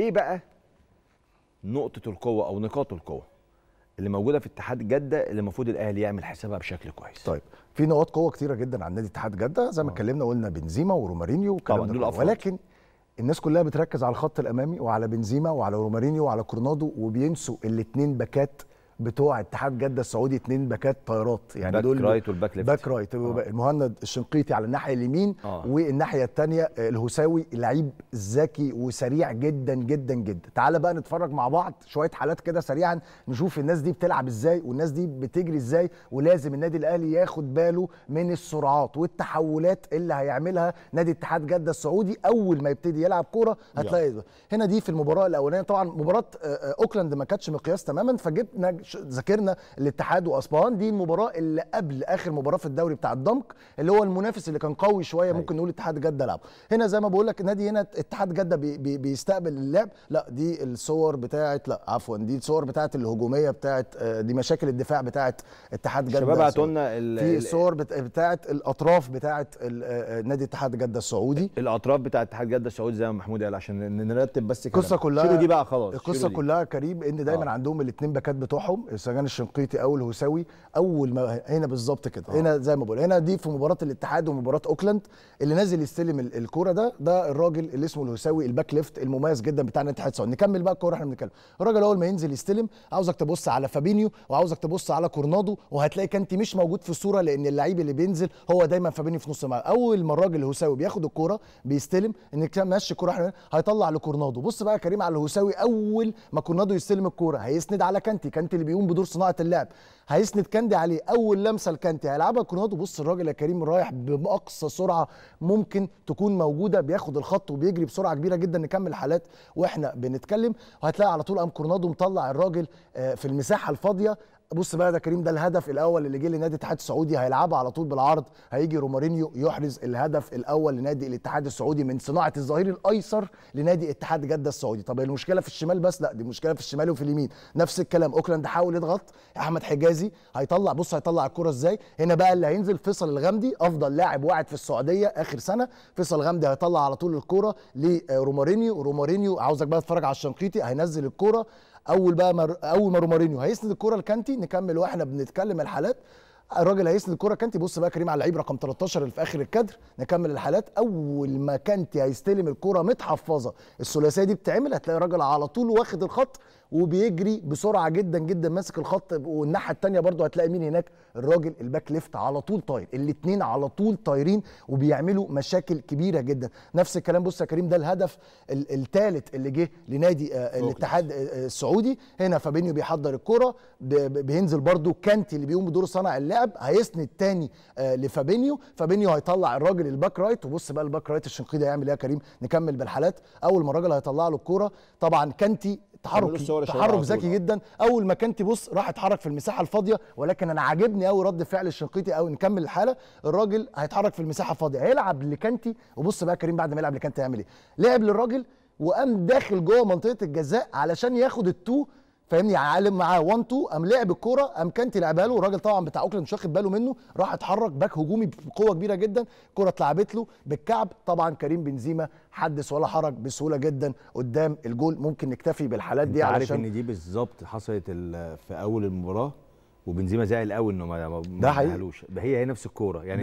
ايه بقى نقطه القوه او نقاط القوه اللي موجوده في اتحاد جده اللي المفروض الاهلي يعمل حسابها بشكل كويس طيب في نقاط قوه كتيره جدا عن نادي اتحاد جده زي ما آه. اتكلمنا قلنا بنزيما ورومارينيو دول افضل ولكن الناس كلها بتركز على الخط الامامي وعلى بنزيما وعلى رومارينيو وعلى كورنادو وبينسوا الاثنين باكات بتوع اتحاد جده السعودي اثنين باكات طيارات يعني باك دول رايت والباك ليفت باك رايت آه. المهند الشنقيطي على الناحيه اليمين آه. والناحيه الثانيه الهوساوي لعيب ذكي وسريع جدا جدا جدا تعال بقى نتفرج مع بعض شويه حالات كده سريعا نشوف الناس دي بتلعب ازاي والناس دي بتجري ازاي ولازم النادي الاهلي ياخد باله من السرعات والتحولات اللي هيعملها نادي اتحاد جده السعودي اول ما يبتدي يلعب كوره هتلاقي هنا دي في المباراه الاولانيه طبعا مباراه آه، آه، اوكلاند ما كانتش مقياس تماما فجبنا ماتش ذاكرنا الاتحاد واسبان دي المباراه اللي قبل اخر مباراه في الدوري بتاع الضمك اللي هو المنافس اللي كان قوي شويه ممكن أيوة. نقول اتحاد جده لعب هنا زي ما بقول لك نادي هنا اتحاد جده بي بي بيستقبل اللعب لا دي الصور بتاعه لا عفوا دي الصور بتاعه الهجوميه بتاعه آه، دي مشاكل الدفاع بتاعه اتحاد جده الشباب بعتوا لنا في صور بتاعه الاطراف بتاعه آه، آه، نادي اتحاد جده السعودي الاطراف بتاعه اتحاد جده السعودي زي ما محمود قال عشان نرتب بس كده القصه كلها دي بقى خلاص القصه كلها كريم ان دايما آه. عندهم الاثنين باكات بتوعهم منهم سجان الشنقيطي او الهساوي اول ما هنا بالظبط كده آه. هنا زي ما بقول هنا دي في مباراه الاتحاد ومباراه اوكلاند اللي نازل يستلم الكوره ده ده الراجل اللي اسمه الهساوي الباك ليفت المميز جدا بتاع الاتحاد السعودي نكمل بقى الكوره احنا بنتكلم الراجل اول ما ينزل يستلم عاوزك تبص على فابينيو وعاوزك تبص على كورنادو وهتلاقي كانتي مش موجود في الصوره لان اللعيب اللي بينزل هو دايما فابينيو في نص الملعب اول ما الراجل الهساوي بياخد الكوره بيستلم ان ماشي الكوره احنا هيطلع لكورنادو بص بقى كريم على الهساوي اول ما كورنادو يستلم الكوره هيسند على كانتي كانتي اللي بيقوم بدور صناعه اللعب هيسند كاندي عليه اول لمسه لكانتي هيلعبها كورنادو بص الراجل يا كريم رايح باقصى سرعه ممكن تكون موجوده بياخد الخط وبيجري بسرعه كبيره جدا نكمل حالات واحنا بنتكلم وهتلاقي على طول قام كورنادو مطلع الراجل آه، في المساحه الفاضيه بص بقى ده كريم ده الهدف الاول اللي جه لنادي الاتحاد السعودي هيلعبه على طول بالعرض هيجي رومارينيو يحرز الهدف الاول لنادي الاتحاد السعودي من صناعه الظهير الايسر لنادي اتحاد جده السعودي طب المشكله في الشمال بس لا دي مشكله في الشمال وفي اليمين نفس الكلام اوكلاند حاول يضغط احمد حجازي هيطلع بص هيطلع الكره ازاي هنا بقى اللي هينزل فيصل الغامدي افضل لاعب واعد في السعوديه اخر سنه فيصل الغامدي هيطلع على طول الكره لرومارينيو رومارينيو عاوزك بقى تتفرج على الشنقيطي هينزل الكره اول بقى مر... اول ما رومارينيو هيسند الكره لكانتي نكمل واحنا بنتكلم الحالات الراجل هيسند الكره كانتي بص بقى كريم على اللعيب رقم 13 اللي في اخر الكادر نكمل الحالات اول ما كانتي هيستلم الكره متحفظه الثلاثيه دي بتتعمل هتلاقي الراجل على طول واخد الخط وبيجري بسرعه جدا جدا ماسك الخط والناحيه الثانيه برضو هتلاقي مين هناك الراجل الباك ليفت على طول طاير الاثنين على طول طايرين وبيعملوا مشاكل كبيره جدا نفس الكلام بص يا كريم ده الهدف الثالث اللي جه لنادي آه، الاتحاد آه، آه، السعودي هنا فابينيو بيحضر الكره بينزل برضو كانتي اللي بيقوم بدور صانع اللعب هيسند تاني لفابينيو فابينيو هيطلع الراجل الباك رايت وبص بقى الباك رايت الشنقيطي هيعمل ايه يا كريم نكمل بالحالات اول ما الراجل هيطلع له الكوره طبعا كانتي تحرك تحرك ذكي جدا اول ما كان تبص راح اتحرك في المساحه الفاضيه ولكن انا عاجبني قوي رد فعل الشنقيطي او نكمل الحاله الراجل هيتحرك في المساحه الفاضيه هيلعب لكانتي وبص بقى كريم بعد ما يلعب لكانتي هيعمل ايه لعب للراجل وقام داخل جوه منطقه الجزاء علشان ياخد التو فاهمني يعني عالم معاه 1 2 قام لعب الكوره قام كانتي لعبها له الراجل طبعا بتاع اوكلاند مش واخد باله منه راح اتحرك باك هجومي بقوه كبيره جدا الكوره اتلعبت له بالكعب طبعا كريم بنزيما حدث ولا حرج بسهوله جدا قدام الجول ممكن نكتفي بالحالات دي عارف ان دي بالظبط حصلت في اول المباراه وبنزيما زعل قوي انه ما ده حقيقي هي هي نفس الكوره يعني